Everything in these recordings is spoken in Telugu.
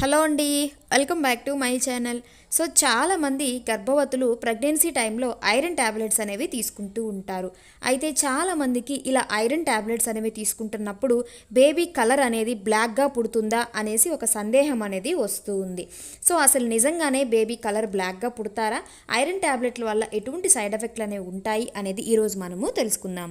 హలో అండి welcome back to my channel so చాలామంది గర్భవతులు ప్రెగ్నెన్సీ టైంలో ఐరన్ ట్యాబ్లెట్స్ అనేవి తీసుకుంటూ ఉంటారు అయితే చాలామందికి ఇలా ఐరన్ ట్యాబ్లెట్స్ అనేవి తీసుకుంటున్నప్పుడు బేబీ కలర్ అనేది బ్లాక్గా పుడుతుందా అనేసి ఒక సందేహం అనేది వస్తూ ఉంది సో అసలు నిజంగానే బేబీ కలర్ బ్లాక్గా పుడతారా ఐరన్ ట్యాబ్లెట్ల వల్ల ఎటువంటి సైడ్ ఎఫెక్ట్లు అనేవి ఉంటాయి అనేది ఈరోజు మనము తెలుసుకుందాం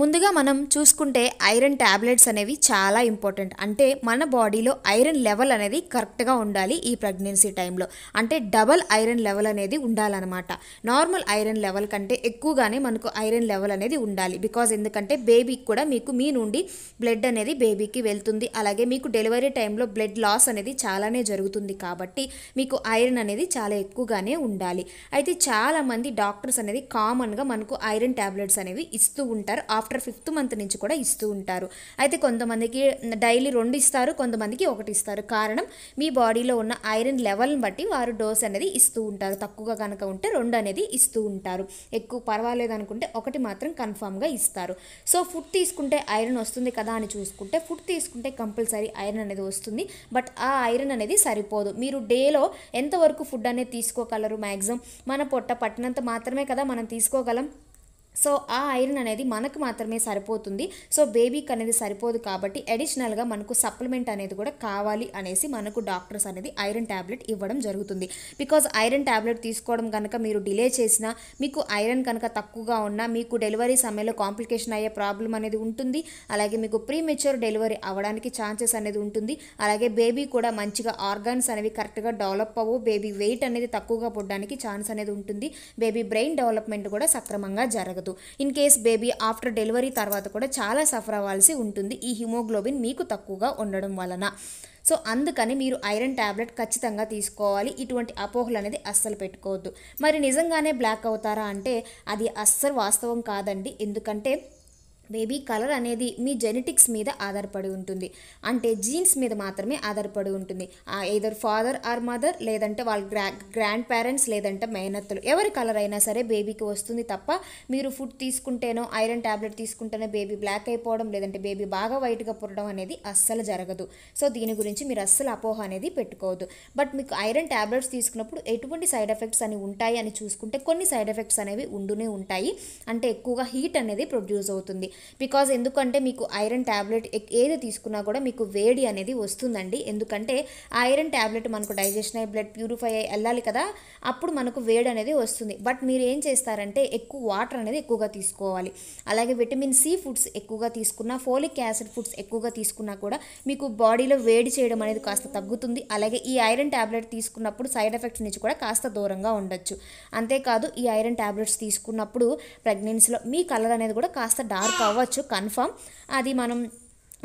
ముందుగా మనం చూసుకుంటే ఐరన్ ట్యాబ్లెట్స్ అనేవి చాలా ఇంపార్టెంట్ అంటే మన బాడీలో ఐరన్ లెవెల్ అనేది కరెక్ట్గా ఉండాలి ఈ ప్రెగ్నెన్సీ టైంలో అంటే డబల్ ఐరన్ లెవెల్ అనేది ఉండాలన్నమాట నార్మల్ ఐరన్ లెవెల్ కంటే ఎక్కువగానే మనకు ఐరన్ లెవెల్ అనేది ఉండాలి బికాజ్ ఎందుకంటే బేబీకి కూడా మీకు మీ నుండి బ్లడ్ అనేది బేబీకి వెళ్తుంది అలాగే మీకు డెలివరీ టైంలో బ్లడ్ లాస్ అనేది చాలానే జరుగుతుంది కాబట్టి మీకు ఐరన్ అనేది చాలా ఎక్కువగానే ఉండాలి అయితే చాలామంది డాక్టర్స్ అనేది కామన్గా మనకు ఐరన్ ట్యాబ్లెట్స్ అనేవి ఇస్తూ ఉంటారు ఆఫ్ ఆఫ్టర్ ఫిఫ్త్ మంత్ నుంచి కూడా ఇస్తూ ఉంటారు అయితే కొంతమందికి డైలీ రెండు ఇస్తారు కొంతమందికి ఒకటి ఇస్తారు కారణం మీ బాడీలో ఉన్న ఐరన్ లెవెల్ని బట్టి వారు డోస్ అనేది ఇస్తూ ఉంటారు తక్కువగా కనుక ఉంటే రెండు అనేది ఇస్తూ ఉంటారు ఎక్కువ పర్వాలేదు అనుకుంటే ఒకటి మాత్రం కన్ఫామ్గా ఇస్తారు సో ఫుడ్ తీసుకుంటే ఐరన్ వస్తుంది కదా అని చూసుకుంటే ఫుడ్ తీసుకుంటే కంపల్సరీ ఐరన్ అనేది వస్తుంది బట్ ఆ ఐరన్ అనేది సరిపోదు మీరు డేలో ఎంతవరకు ఫుడ్ అనేది తీసుకోగలరు మ్యాక్సిమం మన పొట్ట పట్టినంత మాత్రమే కదా మనం తీసుకోగలం సో ఆ ఐరన్ అనేది మనకు మాత్రమే సరిపోతుంది సో బేబీకి అనేది సరిపోదు కాబట్టి అడిషనల్గా మనకు సప్లిమెంట్ అనేది కూడా కావాలి అనేసి మనకు డాక్టర్స్ అనేది ఐరన్ ట్యాబ్లెట్ ఇవ్వడం జరుగుతుంది బికాజ్ ఐరన్ ట్యాబ్లెట్ తీసుకోవడం కనుక మీరు డిలే చేసినా మీకు ఐరన్ కనుక తక్కువగా ఉన్నా మీకు డెలివరీ సమయంలో కాంప్లికేషన్ అయ్యే ప్రాబ్లం అనేది ఉంటుంది అలాగే మీకు ప్రీమెచ్యూర్ డెలివరీ అవ్వడానికి ఛాన్సెస్ అనేది ఉంటుంది అలాగే బేబీ కూడా మంచిగా ఆర్గాన్స్ అనేవి కరెక్ట్గా డెవలప్ అవ్వు బేబీ వెయిట్ అనేది తక్కువగా పడడానికి ఛాన్స్ అనేది ఉంటుంది బేబీ బ్రెయిన్ డెవలప్మెంట్ కూడా సక్రమంగా జరగదు చేసుకోవద్దు in case baby after delivery తర్వాత కూడా చాలా సఫర్ అవ్వాల్సి ఉంటుంది ఈ హిమోగ్లోబిన్ మీకు తక్కువగా ఉండడం వలన సో అందుకని మీరు ఐరన్ ట్యాబ్లెట్ ఖచ్చితంగా తీసుకోవాలి ఇటువంటి అపోహలు అనేది అస్సలు పెట్టుకోవద్దు మరి నిజంగానే బ్లాక్ అవుతారా అంటే అది అస్సలు వాస్తవం కాదండి ఎందుకంటే బేబీ కలర్ అనేది మీ జెనెటిక్స్ మీద ఆధారపడి ఉంటుంది అంటే జీన్స్ మీద మాత్రమే ఆధారపడి ఉంటుంది ఏదర్ ఫాదర్ ఆర్ మదర్ లేదంటే వాళ్ళ గ్రా గ్రాండ్ పేరెంట్స్ లేదంటే మేనత్తలు ఎవరి కలర్ అయినా సరే బేబీకి వస్తుంది తప్ప మీరు ఫుడ్ తీసుకుంటేనో ఐరన్ ట్యాబ్లెట్ తీసుకుంటేనో బేబీ బ్లాక్ అయిపోవడం లేదంటే బేబీ బాగా వైట్గా పుట్టడం అనేది అస్సలు జరగదు సో దీని గురించి మీరు అస్సలు అపోహ అనేది పెట్టుకోవద్దు బట్ మీకు ఐరన్ ట్యాబ్లెట్స్ తీసుకున్నప్పుడు ఎటువంటి సైడ్ ఎఫెక్ట్స్ అని ఉంటాయి అని చూసుకుంటే కొన్ని సైడ్ ఎఫెక్ట్స్ అనేవి ఉండునే ఉంటాయి అంటే ఎక్కువగా హీట్ అనేది ప్రొడ్యూస్ అవుతుంది బికాజ్ ఎందుకంటే మీకు ఐరన్ ట్యాబ్లెట్ ఏది తీసుకున్నా కూడా మీకు వేడి అనేది వస్తుందండి ఎందుకంటే ఐరన్ ట్యాబ్లెట్ మనకు డైజెషన్ అయ్యి బ్లడ్ ప్యూరిఫై అయ్యి వెళ్ళాలి కదా అప్పుడు మనకు వేడి అనేది వస్తుంది బట్ మీరు ఏం చేస్తారంటే ఎక్కువ వాటర్ అనేది ఎక్కువగా తీసుకోవాలి అలాగే విటమిన్ సి ఫుడ్స్ ఎక్కువగా తీసుకున్నా ఫోలిక్ యాసిడ్ ఫుడ్స్ ఎక్కువగా తీసుకున్నా కూడా మీకు బాడీలో వేడి చేయడం అనేది కాస్త తగ్గుతుంది అలాగే ఈ ఐరన్ ట్యాబ్లెట్ తీసుకున్నప్పుడు సైడ్ ఎఫెక్ట్స్ నుంచి కూడా కాస్త దూరంగా ఉండొచ్చు అంతేకాదు ఈ ఐరన్ ట్యాబ్లెట్స్ తీసుకున్నప్పుడు ప్రెగ్నెన్సీలో మీ కలర్ అనేది కూడా కాస్త డార్క్ అవ్వచ్చు కన్ఫామ్ అది మనం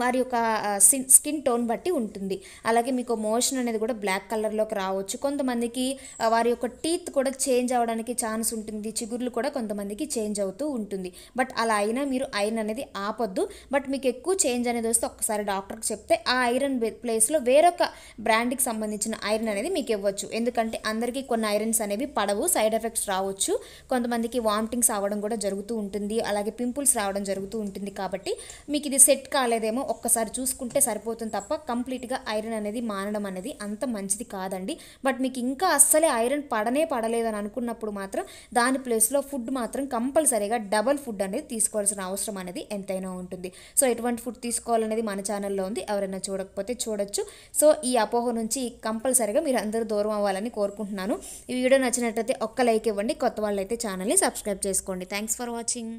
వారి యొక్క స్కిన్ టోన్ బట్టి ఉంటుంది అలాగే మీకు మోషన్ అనేది కూడా బ్లాక్ కలర్లోకి రావచ్చు కొంతమందికి వారి యొక్క టీత్ కూడా చేంజ్ అవడానికి ఛాన్స్ ఉంటుంది చిగుర్లు కూడా కొంతమందికి చేంజ్ అవుతూ ఉంటుంది బట్ అలా అయినా మీరు ఐరన్ అనేది ఆపొద్దు బట్ మీకు ఎక్కువ చేంజ్ అనేది వస్తే ఒకసారి డాక్టర్కి చెప్తే ఆ ఐరన్ ప్లేస్లో వేరొక బ్రాండ్కి సంబంధించిన ఐరన్ అనేది మీకు ఇవ్వచ్చు ఎందుకంటే అందరికీ కొన్ని ఐరన్స్ అనేవి పడవు సైడ్ ఎఫెక్ట్స్ రావచ్చు కొంతమందికి వామిటింగ్స్ అవ్వడం కూడా జరుగుతూ ఉంటుంది అలాగే పింపుల్స్ రావడం జరుగుతూ ఉంటుంది కాబట్టి మీకు ఇది సెట్ కాలేదేమో ఒక్కసారి చూసుకుంటే సరిపోతుంది తప్ప కంప్లీట్గా ఐరన్ అనేది మానడం అనేది అంత మంచిది కాదండి బట్ మీకు ఇంకా అస్సలే ఐరన్ పడనే పడలేదని అనుకున్నప్పుడు మాత్రం దాని ప్లేస్లో ఫుడ్ మాత్రం కంపల్సరీగా డబల్ ఫుడ్ అనేది తీసుకోవాల్సిన అవసరం అనేది ఎంతైనా ఉంటుంది సో ఎటువంటి ఫుడ్ తీసుకోవాలనేది మన ఛానల్లో ఉంది ఎవరైనా చూడకపోతే చూడొచ్చు సో ఈ అపోహ నుంచి కంపల్సరీగా మీరు అందరూ దూరం అవ్వాలని కోరుకుంటున్నాను ఈ వీడియో నచ్చినట్లయితే ఒక్క లైక్ ఇవ్వండి కొత్త వాళ్ళైతే ఛానల్ని సబ్స్క్రైబ్ చేసుకోండి థ్యాంక్స్ ఫర్ వాచింగ్